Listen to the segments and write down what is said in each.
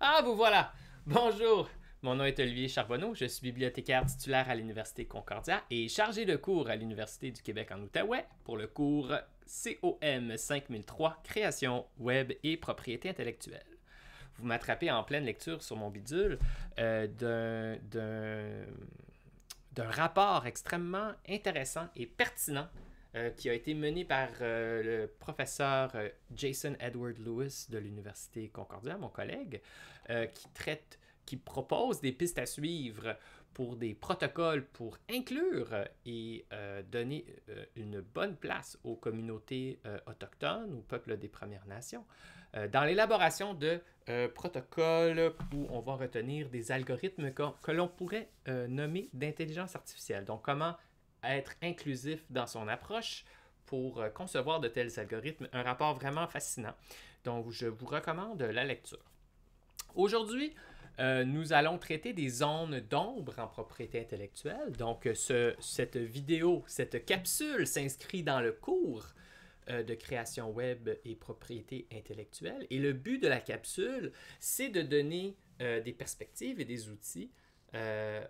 Ah, vous voilà! Bonjour! Mon nom est Olivier Charbonneau, je suis bibliothécaire titulaire à l'Université Concordia et chargé de cours à l'Université du Québec en Outaouais pour le cours COM 5003 Création, Web et Propriété intellectuelle. Vous m'attrapez en pleine lecture sur mon bidule euh, d'un rapport extrêmement intéressant et pertinent euh, qui a été menée par euh, le professeur euh, Jason Edward Lewis de l'Université Concordia, mon collègue, qui traite, qui propose des pistes à suivre pour des protocoles pour inclure et donner une bonne place aux communautés autochtones, aux peuples des Premières Nations, dans l'élaboration de protocoles où on va retenir des algorithmes que, que l'on pourrait nommer d'intelligence artificielle. Donc comment être inclusif dans son approche pour euh, concevoir de tels algorithmes, un rapport vraiment fascinant. Donc, je vous recommande la lecture. Aujourd'hui, euh, nous allons traiter des zones d'ombre en propriété intellectuelle. Donc, euh, cette vidéo, cette capsule s'inscrit dans le cours de création web et propriété intellectuelle. Et le but de la capsule, c'est de donner des perspectives et des outils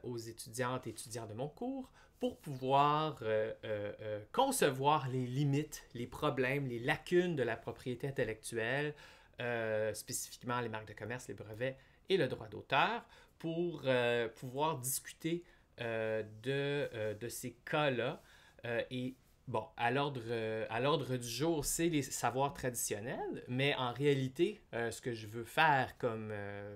aux étudiantes et étudiants de mon cours pour pouvoir euh, euh, euh, concevoir les limites, les problèmes, les lacunes de la propriété intellectuelle, spécifiquement les marques de commerce, les brevets et le droit d'auteur, pour pouvoir discuter de, de, ces cas-là. et bon, à l'ordre du jour, c'est les savoirs traditionnels, mais en réalité, ce que je veux faire comme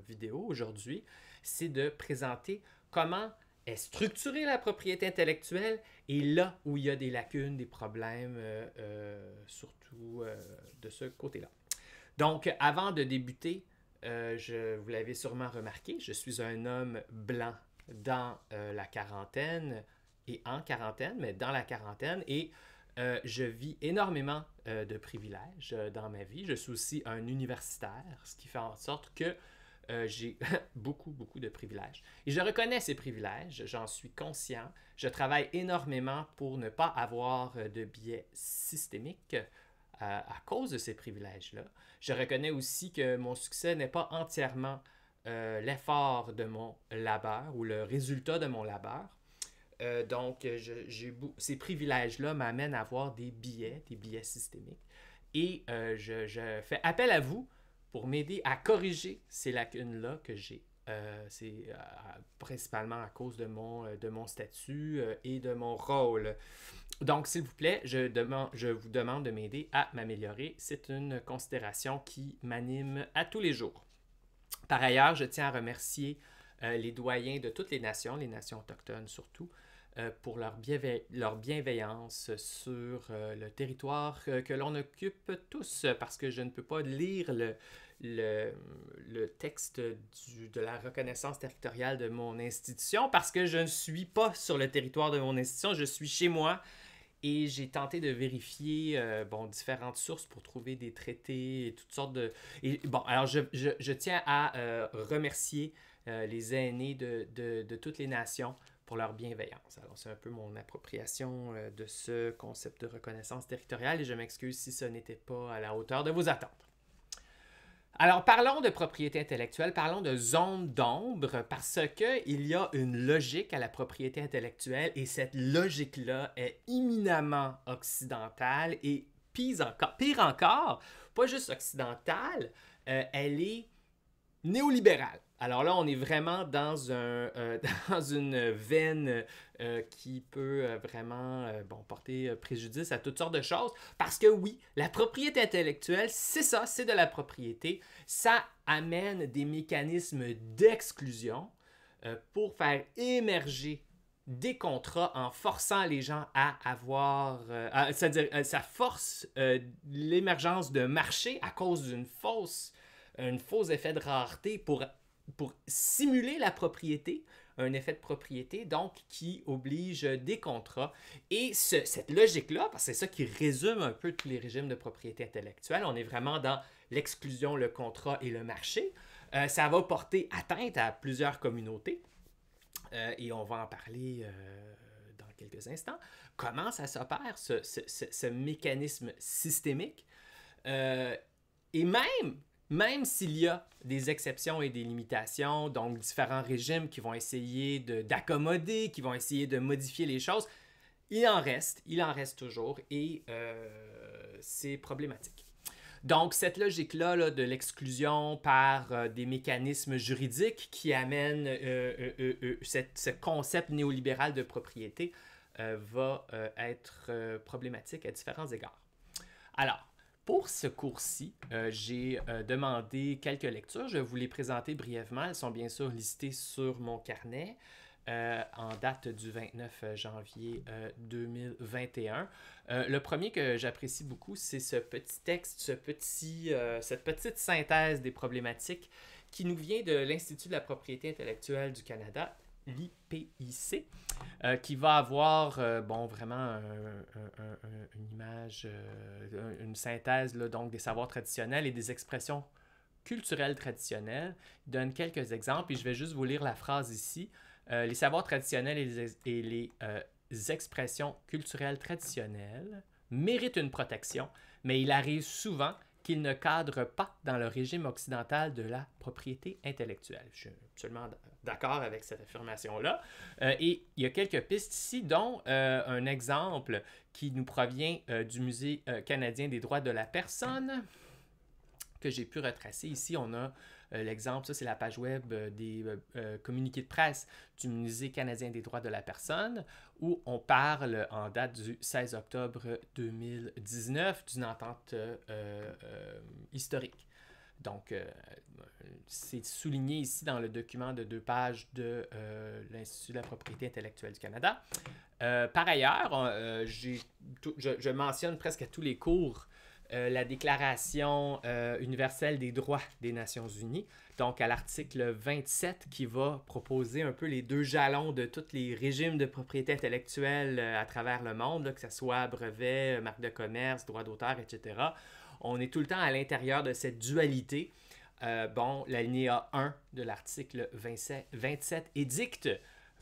vidéo aujourd'hui, c'est de présenter comment est structurée la propriété intellectuelle et là où il y a des lacunes, des problèmes, euh, euh, surtout euh, de ce côté-là. Donc, avant de débuter, je vous l'avez sûrement remarqué, je suis un homme blanc dans la quarantaine et en quarantaine, mais dans la quarantaine et je vis énormément de privilèges dans ma vie. Je suis aussi un universitaire, ce qui fait en sorte que euh, j'ai beaucoup, beaucoup de privilèges. Et je reconnais ces privilèges, j'en suis conscient. Je travaille énormément pour ne pas avoir euh, de biais systémiques euh, à cause de ces privilèges-là. Je reconnais aussi que mon succès n'est pas entièrement l'effort de mon labeur ou le résultat de mon labeur. donc, ces privilèges-là m'amènent à avoir des biais, des biais systémiques. Et je, fais appel à vous pour m'aider à corriger ces lacunes-là que j'ai. Euh, c'est euh, principalement à cause de mon, euh, de mon statut et de mon rôle. Donc, s'il vous plaît, je, je vous demande de m'aider à m'améliorer. C'est une considération qui m'anime à tous les jours. Par ailleurs, je tiens à remercier les doyens de toutes les nations, les nations autochtones surtout, euh, pour leur, bienveillance sur euh, le territoire euh, que l'on occupe tous, parce que je ne peux pas lire le, texte de la reconnaissance territoriale de mon institution, parce que je ne suis pas sur le territoire de mon institution, je suis chez moi. Et j'ai tenté de vérifier bon, différentes sources pour trouver des traités et toutes sortes de... bon, alors je, tiens à remercier les aînés de, de, toutes les nations pour leur bienveillance. Alors, c'est un peu mon appropriation euh, de ce concept de reconnaissance territoriale et je m'excuse si ce n'était pas à la hauteur de vos attentes. Alors, parlons de propriété intellectuelle, parlons de zone d'ombre, parce qu'il y a une logique à la propriété intellectuelle et cette logique-là est imminemment occidentale et pire encore, pire encore pas juste occidentale, euh, elle est néolibérale. Alors là, on est vraiment dans, un, euh, dans une veine euh, qui peut euh, vraiment bon, porter préjudice à toutes sortes de choses. Parce que oui, la propriété intellectuelle, c'est ça, c'est de la propriété. Ça amène des mécanismes d'exclusion pour faire émerger des contrats en forçant les gens à avoir, c'est-à-dire ça force l'émergence de marché à cause d'une fausse, une faux effet de rareté pour pour simuler la propriété, un effet de propriété, donc qui oblige des contrats. Et ce, cette logique-là, parce que c'est ça qui résume un peu tous les régimes de propriété intellectuelle, on est vraiment dans l'exclusion, le contrat et le marché, euh, ça va porter atteinte à plusieurs communautés, euh, et on va en parler euh, dans quelques instants, comment ça s'opère, ce, ce, mécanisme systémique. et même même s'il y a des exceptions et des limitations, donc différents régimes qui vont essayer d'accommoder, qui vont essayer de modifier les choses, il en reste, il en reste toujours et euh, c'est problématique. Donc, cette logique-là de l'exclusion par euh, des mécanismes juridiques qui amènent euh, ce concept néolibéral de propriété va être problématique à différents égards. Alors, pour ce cours-ci, euh, j'ai euh, demandé quelques lectures. Je vais vous les présenter brièvement. Elles sont bien sûr listées sur mon carnet euh, en date du 29 janvier 2021. le premier que j'apprécie beaucoup, c'est ce petit texte, ce cette petite synthèse des problématiques qui nous vient de l'Institut de la propriété intellectuelle du Canada l'IPIC, euh, qui va avoir, euh, bon, vraiment une image, euh, une synthèse, donc des savoirs traditionnels et des expressions culturelles traditionnelles. Il donne quelques exemples et je vais juste vous lire la phrase ici. les savoirs traditionnels et les, et les expressions culturelles traditionnelles méritent une protection, mais il arrive souvent qu'il ne cadre pas dans le régime occidental de la propriété intellectuelle. Je suis absolument d'accord avec cette affirmation-là. Euh, et il y a quelques pistes ici, dont euh, un exemple qui nous provient euh, du Musée canadien des droits de la personne que j'ai pu retracer. Ici, on a euh, l'exemple, ça, c'est la page web euh, des euh, communiqués de presse du Musée canadien des droits de la personne, où on parle en date du 16 octobre 2019 d'une entente historique. Donc, c'est souligné ici dans le document de deux pages de l'Institut de la propriété intellectuelle du Canada. par ailleurs, je, je, mentionne presque à tous les cours euh, la Déclaration euh, universelle des droits des Nations unies, donc à l'article 27 qui va proposer un peu les deux jalons de tous les régimes de propriété intellectuelle euh, à travers le monde, que ce soit brevet, marque de commerce, droit d'auteur, etc. On est tout le temps à l'intérieur de cette dualité. la bon, a 1 de l'article 27, 27 édicte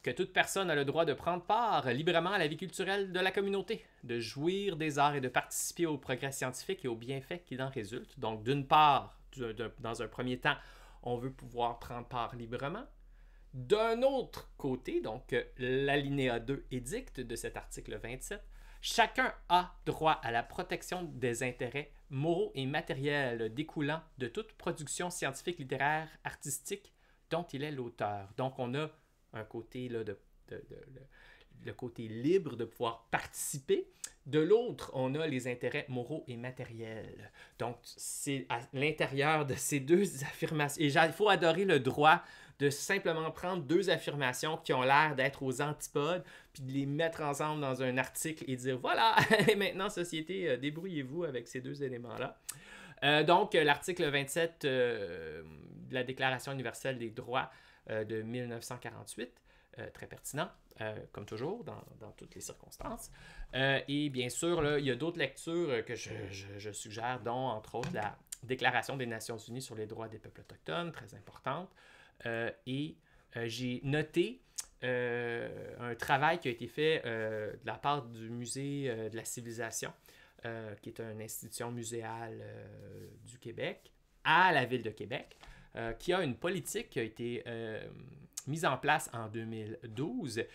que toute personne a le droit de prendre part librement à la vie culturelle de la communauté, de jouir des arts et de participer au progrès scientifique et aux bienfaits qui en résultent. Donc, d'une part, dans un premier temps, on veut pouvoir prendre part librement. D'un autre côté, donc euh, l'alinéa 2 édicte de cet article 27, chacun a droit à la protection des intérêts moraux et matériels découlant de toute production scientifique, littéraire, artistique dont il est l'auteur. Donc on a un côté là, de, le côté libre de pouvoir participer. De l'autre, on a les intérêts moraux et matériels. Donc, c'est à l'intérieur de ces deux affirmations. Et il faut adorer le droit de simplement prendre deux affirmations qui ont l'air d'être aux antipodes, puis de les mettre ensemble dans un article et dire voilà, et maintenant, société, euh, débrouillez-vous avec ces deux éléments-là. Euh, donc, l'article 27 euh, de la Déclaration universelle des droits euh, de 1948, euh, très pertinent, euh, comme toujours, dans, toutes les circonstances. et bien sûr, il y a d'autres lectures que je, suggère, dont entre autres la Déclaration des Nations Unies sur les droits des peuples autochtones, très importante. et j'ai noté un travail qui a été fait de la part du Musée de la Civilisation, qui est une institution muséale du Québec, à la ville de Québec, euh, qui a une politique qui a été euh, mise en place en 2012. Et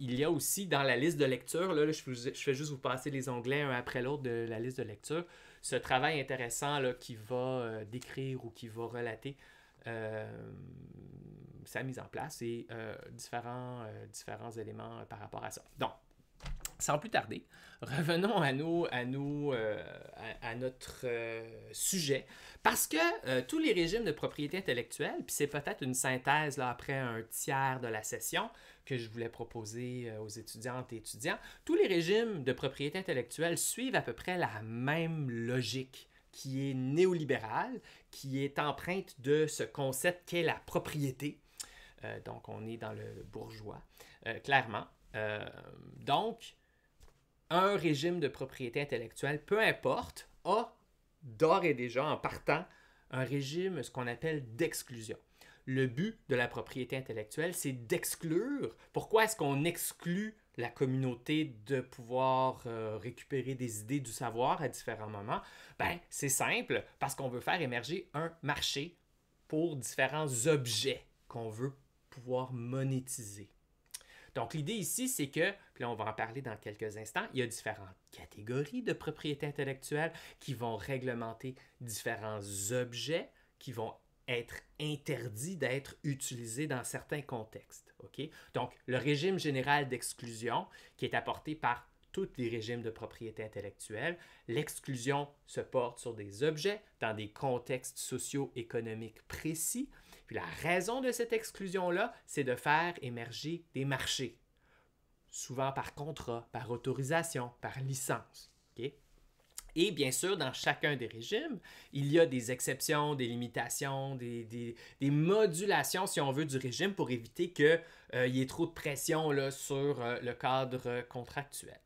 il y a aussi dans la liste de lecture, là, je, fais juste vous passer les onglets un après l'autre de la liste de lecture, ce travail intéressant là, qui va euh, décrire ou qui va relater sa mise en place et différents, différents éléments par rapport à ça. Donc, sans plus tarder, revenons à, euh, à, à, notre euh, sujet. Parce que euh, tous les régimes de propriété intellectuelle, puis c'est peut-être une synthèse après un tiers de la session que je voulais proposer aux étudiantes et étudiants, tous les régimes de propriété intellectuelle suivent à peu près la même logique qui est néolibérale, qui est empreinte de ce concept qu'est la propriété. donc on est dans le bourgeois, clairement. donc, un régime de propriété intellectuelle, peu importe, a d'ores et déjà, en partant, un régime, ce qu'on appelle d'exclusion. Le but de la propriété intellectuelle, c'est d'exclure. Pourquoi est-ce qu'on exclut la communauté de pouvoir euh, récupérer des idées du savoir à différents moments? Ben, c'est simple, parce qu'on veut faire émerger un marché pour différents objets qu'on veut pouvoir monétiser. Donc, l'idée ici, c'est que, puis là, on va en parler dans quelques instants, il y a différentes catégories de propriété intellectuelle qui vont réglementer différents objets qui vont être interdits d'être utilisés dans certains contextes. Donc, le régime général d'exclusion qui est apporté par tous les régimes de propriété intellectuelle, l'exclusion se porte sur des objets dans des contextes socio-économiques précis puis la raison de cette exclusion-là, c'est de faire émerger des marchés, souvent par contrat, par autorisation, par licence. Et bien sûr, dans chacun des régimes, il y a des exceptions, des limitations, des, modulations, si on veut, du régime pour éviter qu'il euh, y ait trop de pression sur euh, le cadre contractuel.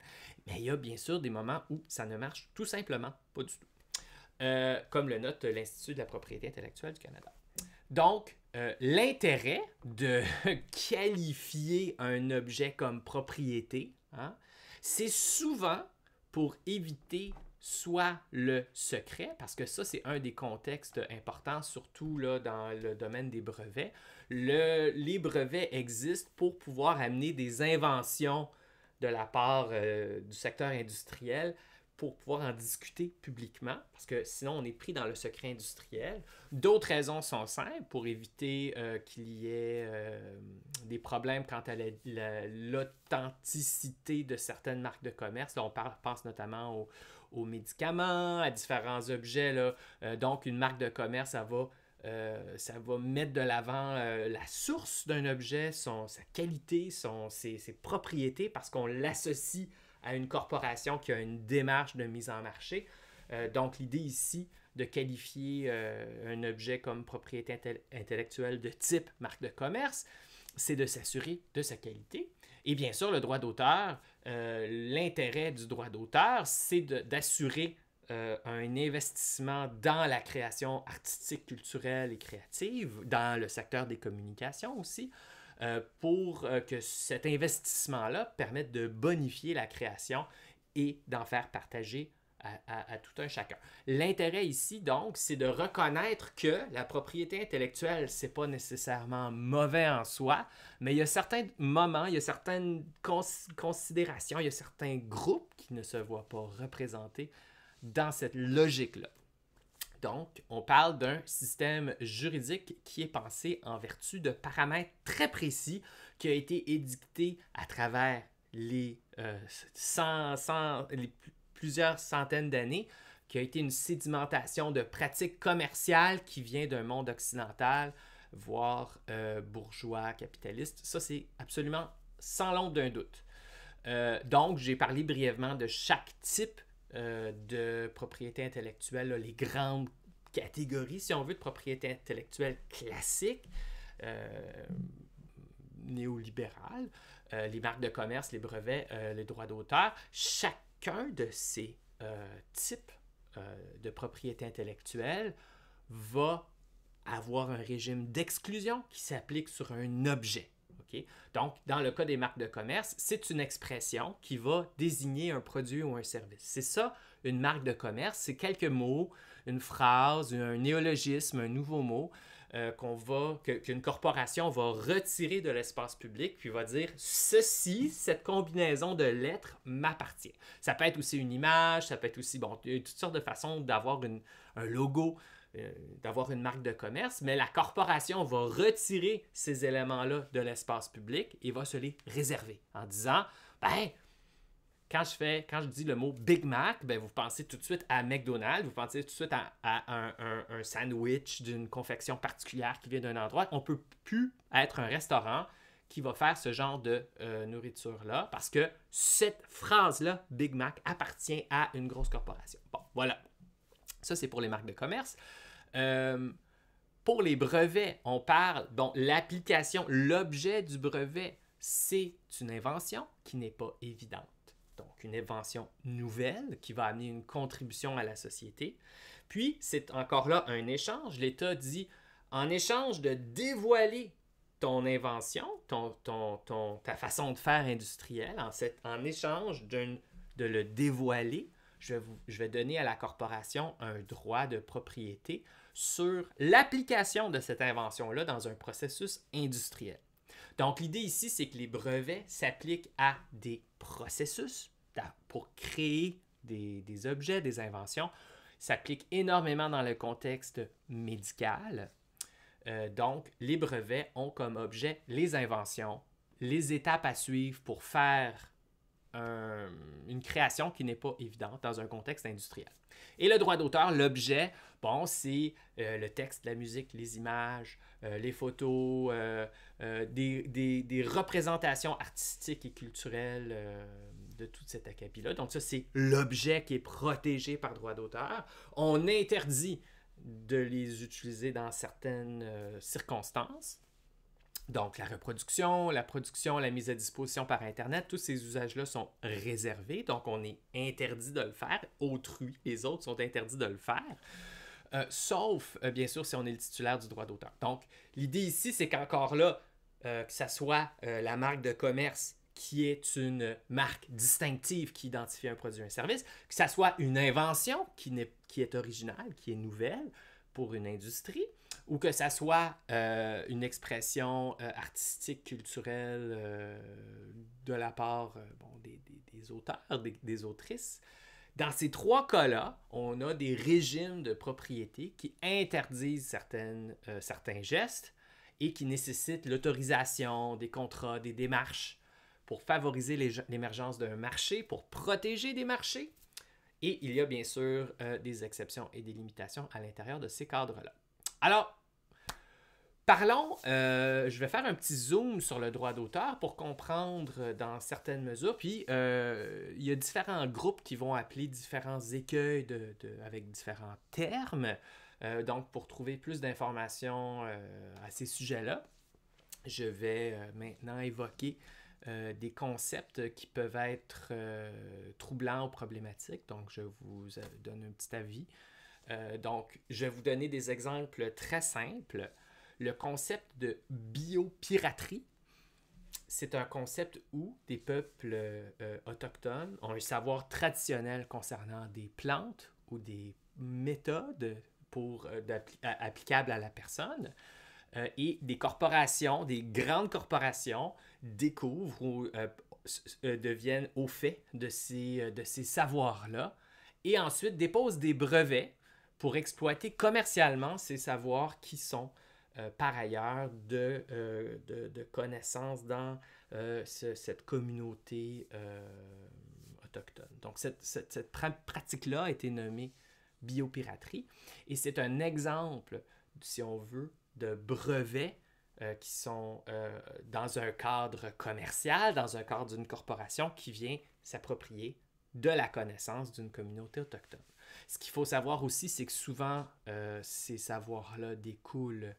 Mais il y a bien sûr des moments où ça ne marche tout simplement pas du tout, euh, comme le note l'Institut de la propriété intellectuelle du Canada. Donc, euh, l'intérêt de qualifier un objet comme propriété, hein, c'est souvent pour éviter soit le secret, parce que ça, c'est un des contextes importants, surtout là, dans le domaine des brevets. les brevets existent pour pouvoir amener des inventions de la part euh, du secteur industriel pour pouvoir en discuter publiquement, parce que sinon on est pris dans le secret industriel. D'autres raisons sont simples pour éviter euh, qu'il y ait euh, des problèmes quant à l'authenticité de certaines marques de commerce. on pense notamment aux, médicaments, à différents objets. Là. Euh, donc une marque de commerce, ça va... ça va mettre de l'avant la source d'un objet, son, sa qualité, son, ses, ses propriétés, parce qu'on l'associe à une corporation qui a une démarche de mise en marché. Euh, donc, l'idée ici de qualifier euh, un objet comme propriété intellectuelle de type marque de commerce, c'est de s'assurer de sa qualité. Et bien sûr, le droit d'auteur, euh, l'intérêt du droit d'auteur, c'est d'assurer un investissement dans la création artistique, culturelle et créative, dans le secteur des communications aussi, euh, pour euh, que cet investissement-là permette de bonifier la création et d'en faire partager à, tout un chacun. L'intérêt ici, donc, c'est de reconnaître que la propriété intellectuelle, n'est pas nécessairement mauvais en soi, mais il y a certains moments, il y a certaines considérations, il y a certains groupes qui ne se voient pas représentés dans cette logique-là. Donc, on parle d'un système juridique qui est pensé en vertu de paramètres très précis qui a été édicté à travers les, euh, plusieurs centaines d'années, qui a été une sédimentation de pratiques commerciales qui vient d'un monde occidental, voire euh, bourgeois, capitaliste. Ça, c'est absolument sans l'ombre d'un doute. Euh, donc, j'ai parlé brièvement de chaque type euh, de propriété intellectuelle, les grandes catégories, si on veut, de propriété intellectuelle classique, euh, néolibérale, euh, les marques de commerce, les brevets, les droits d'auteur, chacun de ces types de propriété intellectuelle va avoir un régime d'exclusion qui s'applique sur un objet. Donc, dans le cas des marques de commerce, c'est une expression qui va désigner un produit ou un service. C'est ça, une marque de commerce, c'est quelques mots, une phrase, un néologisme, un nouveau mot euh, qu'on va, qu'une corporation va retirer de l'espace public, puis va dire ceci, cette combinaison de lettres m'appartient. Ça peut être aussi une image, ça peut être aussi, bon, toutes sortes de façons d'avoir un logo. Euh, d'avoir une marque de commerce, mais la corporation va retirer ces éléments-là de l'espace public et va se les réserver en disant, ben, quand je fais, quand je dis le mot Big Mac, ben vous pensez tout de suite à McDonald's, vous pensez tout de suite à, un, sandwich d'une confection particulière qui vient d'un endroit. On peut plus être un restaurant qui va faire ce genre de euh, nourriture-là parce que cette phrase-là, Big Mac, appartient à une grosse corporation. Bon, voilà. Ça, c'est pour les marques de commerce. Euh, pour les brevets, on parle, bon, l'application, l'objet du brevet, c'est une invention qui n'est pas évidente. Donc, une invention nouvelle qui va amener une contribution à la société. Puis, c'est encore là un échange. L'État dit, en échange de dévoiler ton invention, ta façon de faire industrielle, en échange de le dévoiler, je vais, donner à la corporation un droit de propriété sur l'application de cette invention-là dans un processus industriel. Donc, l'idée ici, c'est que les brevets s'appliquent à des processus pour créer des, objets, des inventions. S'applique énormément dans le contexte médical. Euh, donc, les brevets ont comme objet les inventions, les étapes à suivre pour faire euh, une création qui n'est pas évidente dans un contexte industriel. Et le droit d'auteur, l'objet, bon, c'est euh, le texte, la musique, les images, euh, les photos, des, représentations artistiques et culturelles de toute cette acapille là Donc ça, c'est l'objet qui est protégé par droit d'auteur. On interdit de les utiliser dans certaines circonstances. Donc, la reproduction, la production, la mise à disposition par Internet, tous ces usages-là sont réservés, donc on est interdit de le faire. Autrui, les autres sont interdits de le faire. Euh, sauf, euh, bien sûr, si on est le titulaire du droit d'auteur. Donc, l'idée ici, c'est qu'encore là, euh, que ce soit la marque de commerce qui est une marque distinctive qui identifie un produit ou un service, que ce soit une invention qui est originale, qui est nouvelle, pour une industrie, ou que ça soit euh, une expression euh, artistique, culturelle euh, de la part des, auteurs, des, autrices. Dans ces trois cas-là, on a des régimes de propriété qui interdisent certaines, certains gestes et qui nécessitent l'autorisation, des contrats, des démarches pour favoriser l'émergence d'un marché, pour protéger des marchés et il y a bien sûr euh, des exceptions et des limitations à l'intérieur de ces cadres-là. Alors, Parlons, euh, je vais faire un petit zoom sur le droit d'auteur pour comprendre dans certaines mesures. Puis, euh, il y a différents groupes qui vont appeler différents écueils avec différents termes. donc, pour trouver plus d'informations à ces sujets-là, je vais maintenant évoquer euh, des concepts qui peuvent être euh, troublants ou problématiques. Donc, je vous euh, donne un petit avis. donc, je vais vous donner des exemples très simples. Le concept de biopiraterie, c'est un concept où des peuples autochtones ont un savoir traditionnel concernant des plantes ou des méthodes pour, applicables à la personne. Euh, et des corporations, des grandes corporations découvrent ou euh, euh, deviennent au fait de ces, savoirs-là et ensuite déposent des brevets pour exploiter commercialement ces savoirs qui sont par ailleurs de, connaissances dans cette communauté autochtone. Donc cette, cette, cette pratique-là a été nommée biopiraterie et c'est un exemple, si on veut, de brevets euh, qui sont euh, dans un cadre commercial, dans un cadre d'une corporation qui vient s'approprier de la connaissance d'une communauté autochtone. Ce qu'il faut savoir aussi, c'est que souvent, euh, ces savoirs-là découlent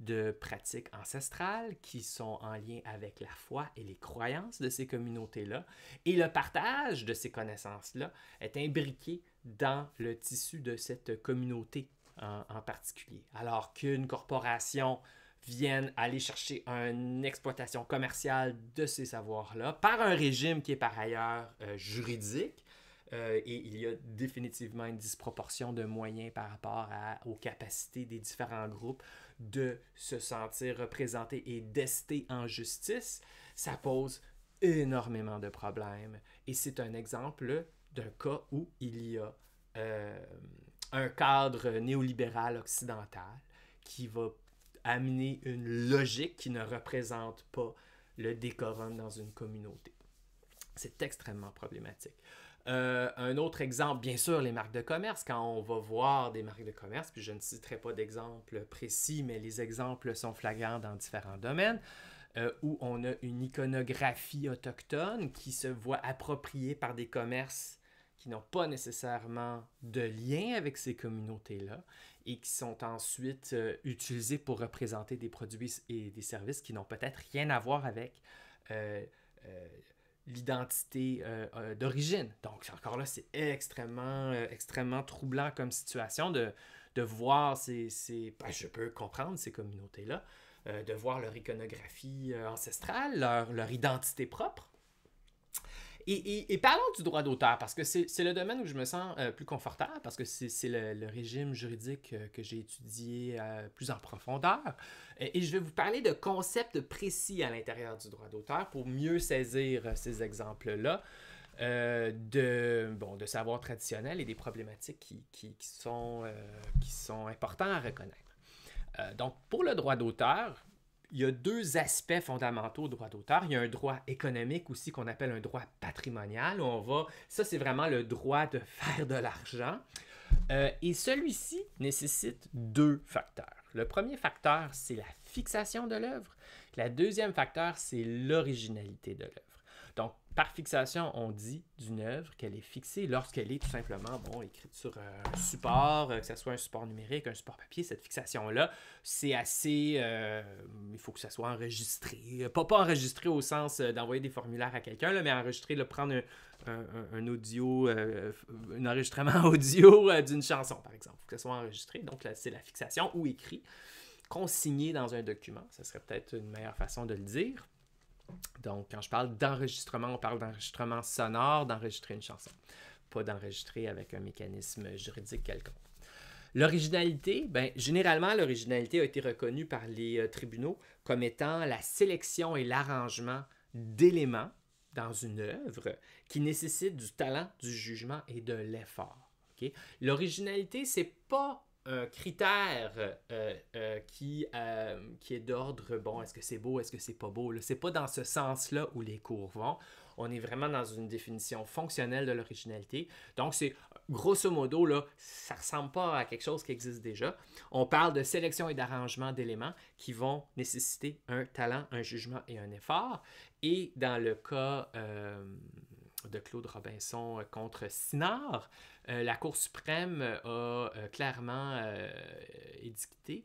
de pratiques ancestrales qui sont en lien avec la foi et les croyances de ces communautés-là. Et le partage de ces connaissances-là est imbriqué dans le tissu de cette communauté en, particulier. Alors qu'une corporation vienne aller chercher une exploitation commerciale de ces savoirs-là par un régime qui est par ailleurs euh, juridique. Euh, et il y a définitivement une disproportion de moyens par rapport à, aux capacités des différents groupes de se sentir représentés et d'ester en justice. Ça pose énormément de problèmes. Et c'est un exemple d'un cas où il y a euh, un cadre néolibéral occidental qui va amener une logique qui ne représente pas le décorum dans une communauté. C'est extrêmement problématique. Euh, un autre exemple, bien sûr, les marques de commerce. Quand on va voir des marques de commerce, puis je ne citerai pas d'exemple précis, mais les exemples sont flagrants dans différents domaines, euh, où on a une iconographie autochtone qui se voit appropriée par des commerces qui n'ont pas nécessairement de lien avec ces communautés-là et qui sont ensuite euh, utilisées utilisés pour représenter des produits et des services qui n'ont peut-être rien à voir avec euh, euh, l'identité d'origine. Donc, encore là, c'est extrêmement, extrêmement troublant comme situation de, de voir ces... ces... Ben, je peux comprendre ces communautés-là, de voir leur iconographie ancestrale, leur, leur identité propre. Et, parlons du droit d'auteur, parce que c'est le domaine où je me sens euh, plus confortable, parce que c'est le, régime juridique euh, que j'ai étudié euh, plus en profondeur. Et, je vais vous parler de concepts précis à l'intérieur du droit d'auteur pour mieux saisir ces exemples-là. de, bon, de savoir traditionnel et des problématiques qui, qui, sont, qui sont importantes à reconnaître. donc, pour le droit d'auteur, il y a deux aspects fondamentaux au droit d'auteur. Il y a un droit économique aussi qu'on appelle un droit patrimonial. on va, ça c'est vraiment le droit de faire de l'argent. Euh, et celui-ci nécessite deux facteurs. Le premier facteur, c'est la fixation de l'œuvre. La deuxième facteur, c'est l'originalité de l'œuvre. Donc, par fixation, on dit d'une œuvre qu'elle est fixée lorsqu'elle est tout simplement bon, écrite sur un support, euh, que ce soit un support numérique, un support papier. Cette fixation-là, c'est assez. Euh, il faut que ça soit enregistré. Euh, pas, pas enregistré au sens d'envoyer des formulaires à quelqu'un, mais enregistré, le prendre un, audio, un enregistrement audio d'une chanson, par exemple. Il faut que ça soit enregistré. Donc, c'est la fixation ou écrit. Consigné dans un document, ce serait peut-être une meilleure façon de le dire. Donc, quand je parle d'enregistrement, on parle d'enregistrement sonore, d'enregistrer une chanson, pas d'enregistrer avec un mécanisme juridique quelconque. L'originalité, ben, généralement, l'originalité a été reconnue par les euh, tribunaux comme étant la sélection et l'arrangement d'éléments dans une œuvre qui nécessite du talent, du jugement et de l'effort. L'originalité, c'est pas un critère euh, euh, qui, euh, qui est d'ordre, bon, est-ce que c'est beau, est-ce que c'est pas beau? C'est pas dans ce sens-là où les cours vont. On est vraiment dans une définition fonctionnelle de l'originalité. Donc, c'est grosso modo, là, ça ressemble pas à quelque chose qui existe déjà. On parle de sélection et d'arrangement d'éléments qui vont nécessiter un talent, un jugement et un effort. Et dans le cas de Claude Robinson euh, contre Sinard. Euh, la Cour suprême euh, a clairement édicté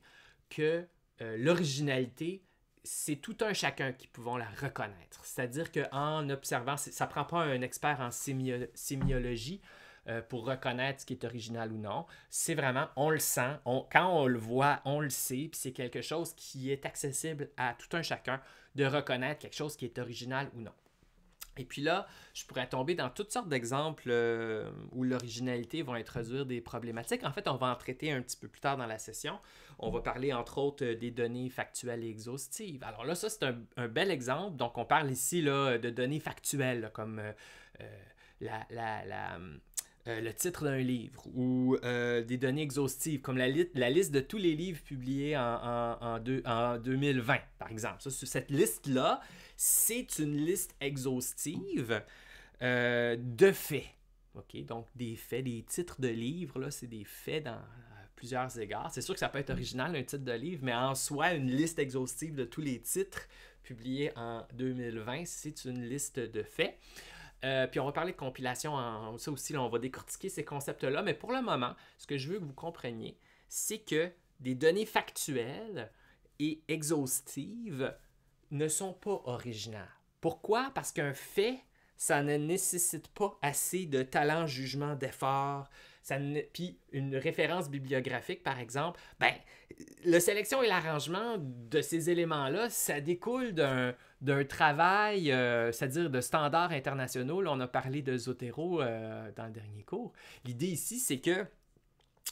que l'originalité c'est tout un chacun qui pouvons la reconnaître. C'est-à-dire qu'en observant, ça ne prend pas un expert en sémiologie pour reconnaître ce qui est original ou non. C'est vraiment, on le sent, on, quand on le voit, on le sait, puis c'est quelque chose qui est accessible à tout un chacun de reconnaître quelque chose qui est original ou non. Et puis là, je pourrais tomber dans toutes sortes d'exemples euh, où l'originalité va introduire des problématiques. En fait, on va en traiter un petit peu plus tard dans la session. On va parler entre autres euh, des données factuelles et exhaustives. Alors là, ça, c'est un, bel exemple. Donc, on parle ici là, de données factuelles, comme euh, le titre d'un livre ou des données exhaustives, comme la, la, liste de tous les livres publiés en, deux, 2020, par exemple. Ça, cette liste-là, c'est une liste exhaustive euh, de faits. OK, donc, des faits, des titres de livres, là, c'est des faits dans plusieurs égards. C'est sûr que ça peut être original, un titre de livre, mais en soi, une liste exhaustive de tous les titres publiés en 2020, c'est une liste de faits. Euh, puis on va parler de compilation, en, ça aussi, on va décortiquer ces concepts-là, mais pour le moment, ce que je veux que vous compreniez, c'est que des données factuelles et exhaustives ne sont pas originales. Pourquoi? Parce qu'un fait, ça ne nécessite pas assez de talent, jugement, d'effort. Puis une référence bibliographique, par exemple, ben, la sélection et l'arrangement de ces éléments-là, ça découle d'un travail, euh, c'est-à-dire de standards internationaux. on a parlé de Zotero euh, dans le dernier cours. L'idée ici, c'est que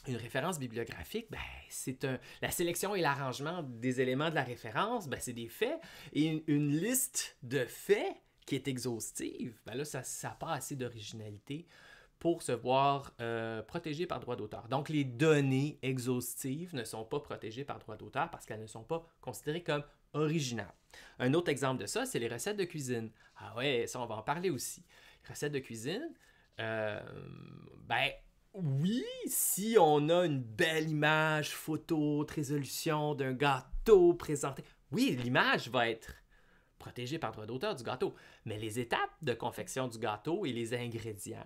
une référence bibliographique, ben, c'est la sélection et l'arrangement des éléments de la référence, ben, c'est des faits. Et une, liste de faits qui est exhaustive, ben là, ça n'a pas assez d'originalité pour se voir euh, protégé par droit d'auteur. Donc, les données exhaustives ne sont pas protégées par droit d'auteur parce qu'elles ne sont pas considérées comme originales. Un autre exemple de ça, c'est les recettes de cuisine. Ah ouais, ça, on va en parler aussi. recettes de cuisine, euh, ben, oui, si on a une belle image, photo, résolution d'un gâteau présenté, oui, l'image va être protégée par droit d'auteur du gâteau, mais les étapes de confection du gâteau et les ingrédients,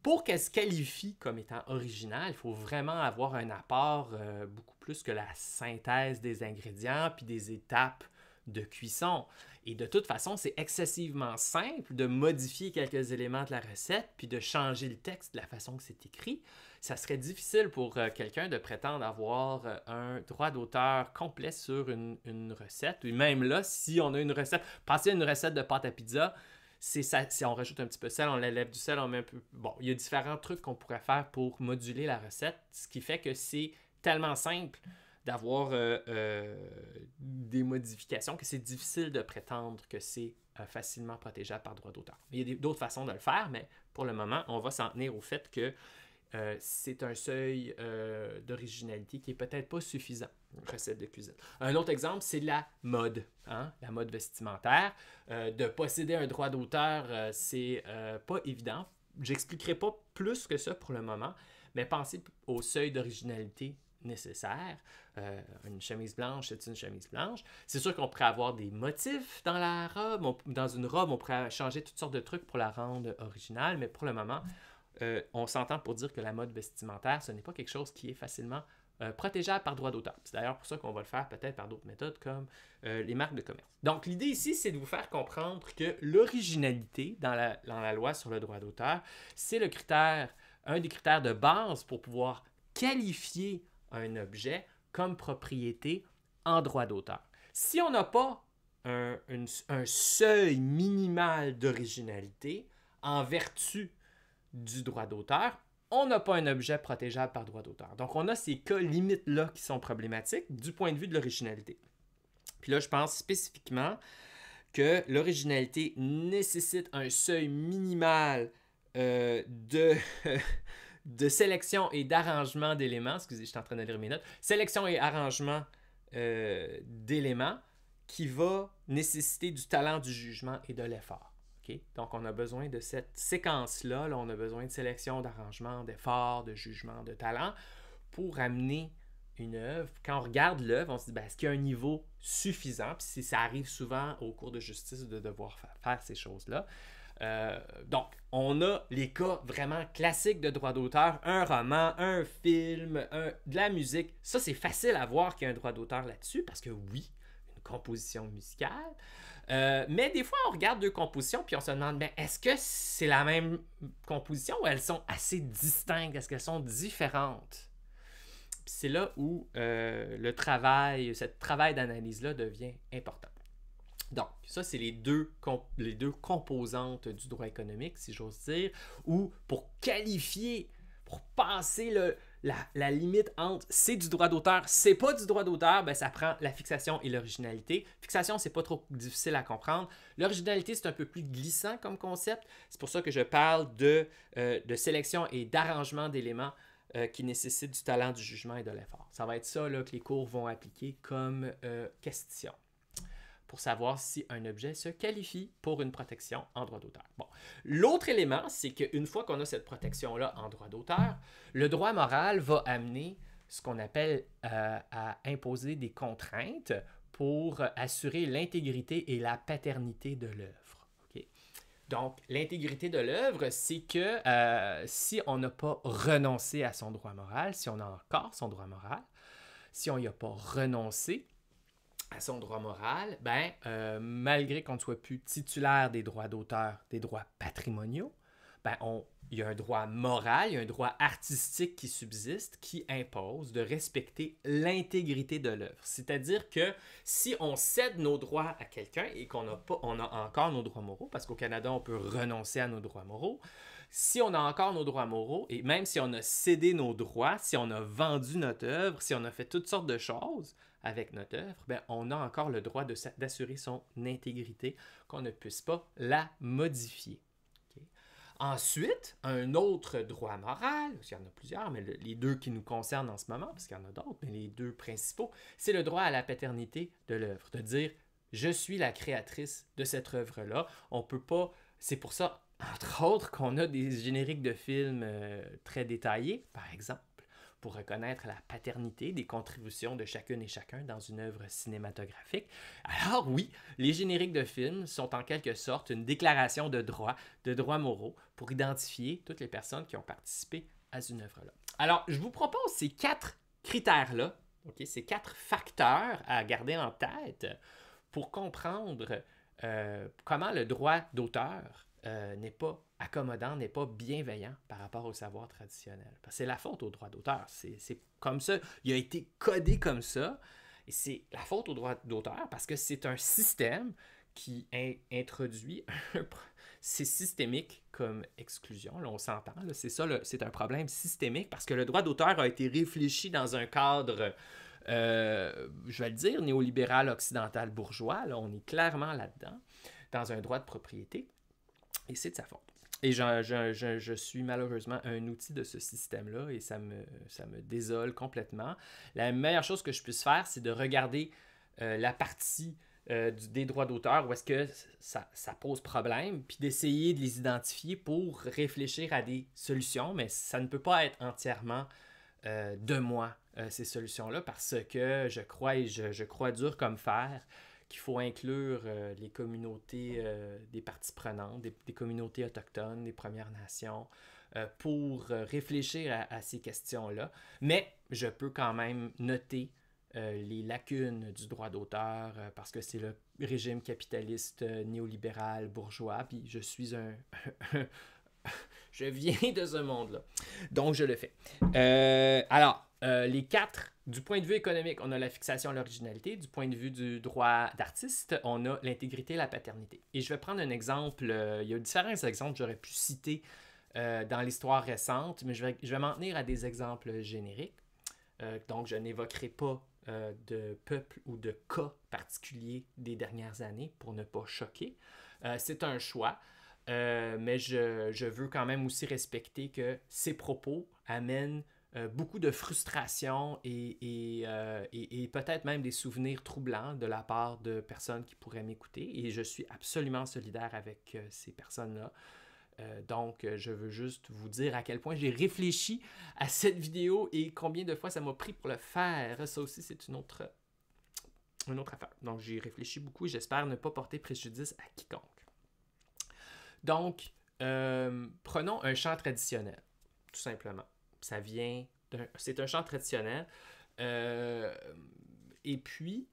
pour qu'elle se qualifie comme étant originale, il faut vraiment avoir un apport euh, beaucoup plus que la synthèse des ingrédients puis des étapes de cuisson. Et de toute façon, c'est excessivement simple de modifier quelques éléments de la recette puis de changer le texte de la façon que c'est écrit. Ça serait difficile pour euh, quelqu'un de prétendre avoir euh, un droit d'auteur complet sur une, recette. Et même là, si on a une recette, passer une recette de pâte à pizza, c'est si on rajoute un petit peu de sel, on l'élève du sel, on met un peu. Bon, il y a différents trucs qu'on pourrait faire pour moduler la recette, ce qui fait que c'est tellement simple d'avoir euh, euh, des modifications que c'est difficile de prétendre que c'est euh, facilement protégeable par droit d'auteur. Il y a d'autres façons de le faire, mais pour le moment, on va s'en tenir au fait que c'est un seuil d'originalité qui n'est peut-être pas suffisant. Une recette de cuisine. Un autre exemple, c'est la mode, hein, la mode vestimentaire. de posséder un droit d'auteur, c'est pas évident. J'expliquerai pas plus que ça pour le moment, mais pensez au seuil d'originalité nécessaire. Euh, une chemise blanche, c'est une chemise blanche. C'est sûr qu'on pourrait avoir des motifs dans la robe. dans une robe, on pourrait changer toutes sortes de trucs pour la rendre originale, mais pour le moment, euh, on s'entend pour dire que la mode vestimentaire, ce n'est pas quelque chose qui est facilement euh, protégeable par droit d'auteur. C'est d'ailleurs pour ça qu'on va le faire peut-être par d'autres méthodes comme euh, les marques de commerce. Donc l'idée ici, c'est de vous faire comprendre que l'originalité dans la, loi sur le droit d'auteur, c'est le critère, un des critères de base pour pouvoir qualifier un objet comme propriété en droit d'auteur. Si on n'a pas un, seuil minimal d'originalité en vertu du droit d'auteur, on n'a pas un objet protégeable par droit d'auteur. Donc, on a ces cas limites-là qui sont problématiques du point de vue de l'originalité. Puis là, je pense spécifiquement que l'originalité nécessite un seuil minimal euh, de, de sélection et d'arrangement d'éléments. Excusez, je suis en train de lire mes notes. Sélection et arrangement euh, d'éléments qui va nécessiter du talent, du jugement et de l'effort. Donc, on a besoin de cette séquence-là. on a besoin de sélection, d'arrangement, d'effort, de jugement, de talent pour amener une œuvre. Quand on regarde l'œuvre, on se dit ben, est-ce qu'il y a un niveau suffisant Puis ça arrive souvent au cours de justice de devoir faire ces choses-là. Euh, donc, on a les cas vraiment classiques de droit d'auteur, un roman, un film, de la musique. Ça, c'est facile à voir qu'il y a un droit d'auteur là-dessus, parce que oui, une composition musicale. Euh, mais des fois, on regarde deux compositions, puis on se demande, ben, est-ce que c'est la même composition ou elles sont assez distinctes? Est-ce qu'elles sont différentes? c'est là où euh, le travail, ce travail d'analyse-là devient important. Donc, ça, c'est les, les deux, composantes du droit économique, si j'ose dire, ou pour qualifier, pour passer la, limite entre c'est du droit d'auteur, c'est pas du droit d'auteur, ben, ça prend la fixation et l'originalité. Fixation, c'est pas trop difficile à comprendre. L'originalité, c'est un peu plus glissant comme concept. C'est pour ça que je parle de, euh, sélection et d'arrangement d'éléments euh, qui nécessitent du talent, du jugement et de l'effort. Ça va être ça que les cours vont appliquer comme euh, question pour savoir si un objet se qualifie pour une protection en droit d'auteur. Bon. L'autre élément, c'est qu'une fois qu'on a cette protection-là en droit d'auteur, le droit moral va amener ce qu'on appelle euh, à imposer des contraintes pour assurer l'intégrité et la paternité de l'œuvre. Donc, l'intégrité de l'œuvre, c'est que euh, si on n'a pas renoncé à son droit moral, si on a encore son droit moral, si on n'y a pas renoncé, son droit moral, ben, euh, malgré qu'on ne soit plus titulaire des droits d'auteur, des droits patrimoniaux, ben, on, il y a un droit moral, il y a un droit artistique qui subsiste, qui impose de respecter l'intégrité de l'œuvre. C'est-à-dire que si on cède nos droits à quelqu'un et qu'on a pas, on a encore nos droits moraux, parce qu'au Canada, on peut renoncer à nos droits moraux, si on a encore nos droits moraux, et même si on a cédé nos droits, si on a vendu notre œuvre, si on a fait toutes sortes de choses avec notre œuvre, ben, on a encore le droit d'assurer son intégrité, qu'on ne puisse pas la modifier. Ensuite, un autre droit moral, parce y en a plusieurs, mais les deux qui nous concernent en ce moment, parce qu'il y en a d'autres, mais les deux principaux, c'est le droit à la paternité de l'œuvre, de dire je suis la créatrice de cette œuvre-là. On peut pas. C'est pour ça entre autres, qu'on a des génériques de films euh, très détaillés, par exemple, pour reconnaître la paternité des contributions de chacune et chacun dans une œuvre cinématographique. Alors oui, les génériques de films sont en quelque sorte une déclaration de droit, de droits moraux, pour identifier toutes les personnes qui ont participé à une œuvre-là. Alors, je vous propose ces quatre critères-là, ces quatre facteurs à garder en tête pour comprendre euh, comment le droit d'auteur euh, n'est pas accommodant, n'est pas bienveillant par rapport au savoir traditionnel. c'est la faute au droit d'auteur. C'est comme ça. Il a été codé comme ça. Et c'est la faute au droit d'auteur parce que c'est un système qui introduit c'est systémique comme exclusion, on s'entend, c'est ça, c'est un problème systémique parce que le droit d'auteur a été réfléchi dans un cadre, euh, je vais le dire, néolibéral occidental bourgeois, on est clairement là-dedans, dans un droit de propriété. Et c'est de sa faute. Et je, suis malheureusement un outil de ce système-là et ça me, ça me désole complètement. La meilleure chose que je puisse faire, c'est de regarder euh, la partie euh, des droits d'auteur où est-ce que ça, pose problème, puis d'essayer de les identifier pour réfléchir à des solutions, mais ça ne peut pas être entièrement euh, de moi, ces solutions-là, parce que je crois et je, crois dur comme fer il faut inclure euh, les communautés euh, des parties prenantes, des, communautés autochtones, des Premières Nations, euh, pour réfléchir à ces questions-là. Mais je peux quand même noter les lacunes du droit d'auteur parce que c'est le régime capitaliste néolibéral bourgeois, puis je suis un... Je viens de ce monde-là. Donc, je le fais. Euh, alors, euh, les quatre, du point de vue économique, on a la fixation l'originalité. Du point de vue du droit d'artiste, on a l'intégrité et la paternité. Et je vais prendre un exemple. Euh, il y a différents exemples que j'aurais pu citer dans l'histoire récente, mais je vais, je m'en tenir à des exemples génériques. donc, je n'évoquerai pas de peuple ou de cas particulier des dernières années pour ne pas choquer. c'est un choix. Euh, mais je, veux quand même aussi respecter que ces propos amènent euh, beaucoup de frustration euh, et, peut-être même des souvenirs troublants de la part de personnes qui pourraient m'écouter. Et je suis absolument solidaire avec ces personnes-là. donc, je veux juste vous dire à quel point j'ai réfléchi à cette vidéo et combien de fois ça m'a pris pour le faire. Ça aussi, c'est une autre, autre affaire. Donc, j'y réfléchis beaucoup. et J'espère ne pas porter préjudice à quiconque. Donc, euh, prenons un chant traditionnel, tout simplement. Ça vient C'est un chant traditionnel. Euh, et puis,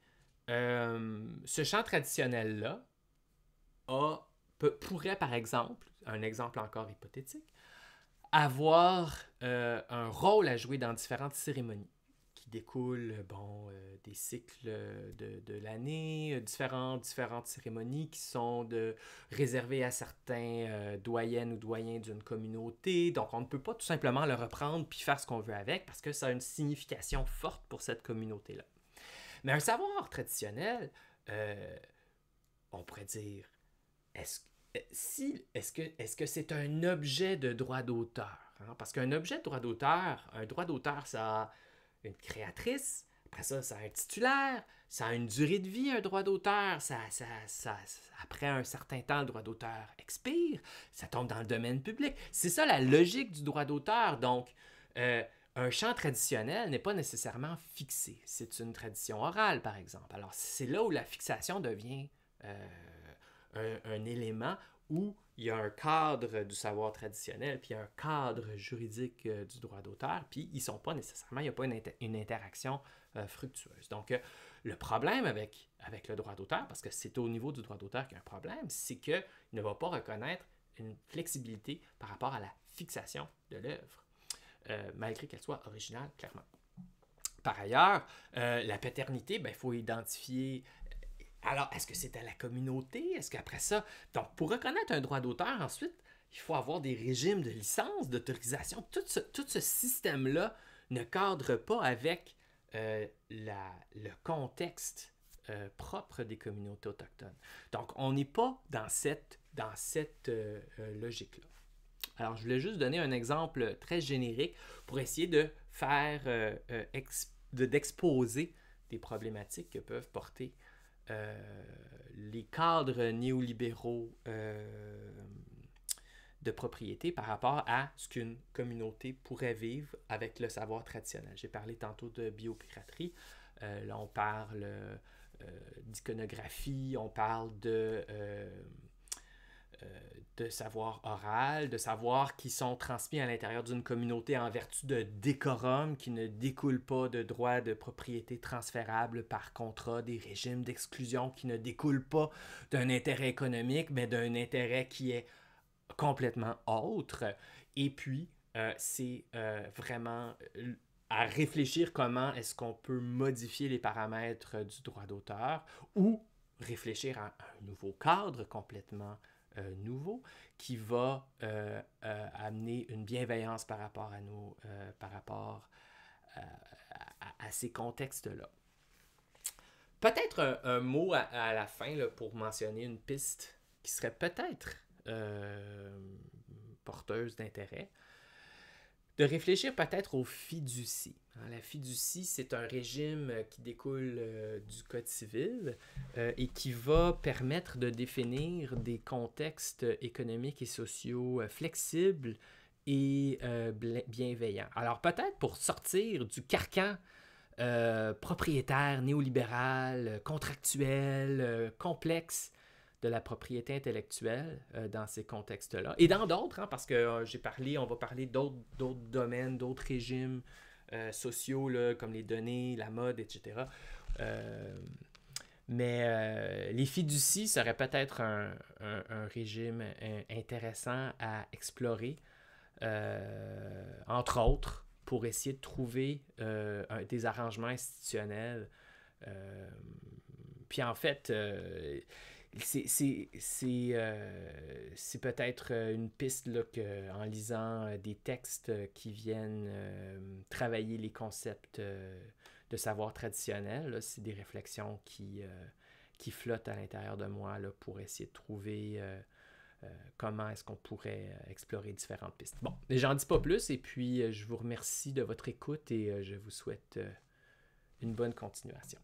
euh, ce chant traditionnel-là pourrait, par exemple, un exemple encore hypothétique, avoir un rôle à jouer dans différentes cérémonies. Découle euh, bon, euh, des cycles euh, de, l'année, différentes, différentes cérémonies qui sont réservées à certains doyennes ou doyens d'une communauté. Donc, on ne peut pas tout simplement le reprendre puis faire ce qu'on veut avec parce que ça a une signification forte pour cette communauté-là. Mais un savoir traditionnel, on pourrait dire, est-ce si, est que c'est -ce c'est un objet de droit d'auteur? Hein? Parce qu'un objet de droit d'auteur, un droit d'auteur, ça une créatrice, après ça, ça a un titulaire, ça a une durée de vie, un droit d'auteur, ça, ça, après un certain temps, le droit d'auteur expire, ça tombe dans le domaine public. C'est ça la logique du droit d'auteur. Donc, euh, un chant traditionnel n'est pas nécessairement fixé. C'est une tradition orale, par exemple. Alors, c'est là où la fixation devient euh, un, un, élément où il y a un cadre du savoir traditionnel, puis il y a un cadre juridique euh, du droit d'auteur, puis ils sont pas nécessairement, il n'y a pas une, interaction euh, fructueuse. Donc, euh, le problème avec, avec le droit d'auteur, parce que c'est au niveau du droit d'auteur qu'il y a un problème, c'est qu'il ne va pas reconnaître une flexibilité par rapport à la fixation de l'œuvre, malgré qu'elle soit originale, clairement. Par ailleurs, la paternité, il ben, faut identifier alors, est-ce que c'est à la communauté? Est-ce qu'après ça... Donc, pour reconnaître un droit d'auteur, ensuite, il faut avoir des régimes de licence, d'autorisation. Tout ce, tout ce système-là ne cadre pas avec euh, le contexte euh, propre des communautés autochtones. Donc, on n'est pas dans cette, dans cette euh, logique-là. Alors, je voulais juste donner un exemple très générique pour essayer de faire, d'exposer des problématiques que peuvent porter euh, les cadres néolibéraux euh, de propriété par rapport à ce qu'une communauté pourrait vivre avec le savoir traditionnel. J'ai parlé tantôt de biopiraterie. Euh, là, on parle d'iconographie, on parle de euh, de savoir oral, de savoir qui sont transmis à l'intérieur d'une communauté en vertu de décorum qui ne découle pas de droits de propriété transférables par contrat, des régimes d'exclusion qui ne découlent pas d'un intérêt économique, mais d'un intérêt qui est complètement autre. Et puis, euh, c'est euh, vraiment à réfléchir comment est-ce qu'on peut modifier les paramètres du droit d'auteur ou réfléchir à un nouveau cadre complètement euh, nouveau, qui va euh, euh, amener une bienveillance par rapport à nous par rapport à, ces contextes-là. Peut-être un, mot à, la fin pour mentionner une piste qui serait peut-être porteuse d'intérêt, de réfléchir peut-être au fiducie. Hein, la fiducie, c'est un régime euh, qui découle euh, du Code civil euh, et qui va permettre de définir des contextes économiques et sociaux flexibles et bienveillants. Alors peut-être pour sortir du carcan propriétaire néolibéral, contractuel, complexe de la propriété intellectuelle dans ces contextes-là. Et dans d'autres, hein, parce que j'ai parlé, on va parler d'autres domaines, d'autres régimes euh, sociaux, comme les données, la mode, etc. Euh, mais euh, les fiducies seraient peut-être un, régime intéressant à explorer, entre autres, pour essayer de trouver des arrangements institutionnels. puis en fait, euh, c'est peut-être euh, une piste là, que, en lisant euh, des textes qui viennent travailler les concepts de savoir traditionnel. C'est des réflexions qui, qui flottent à l'intérieur de moi là, pour essayer de trouver comment est-ce qu'on pourrait explorer différentes pistes. Bon, j'en dis pas plus et puis je vous remercie de votre écoute et je vous souhaite une bonne continuation.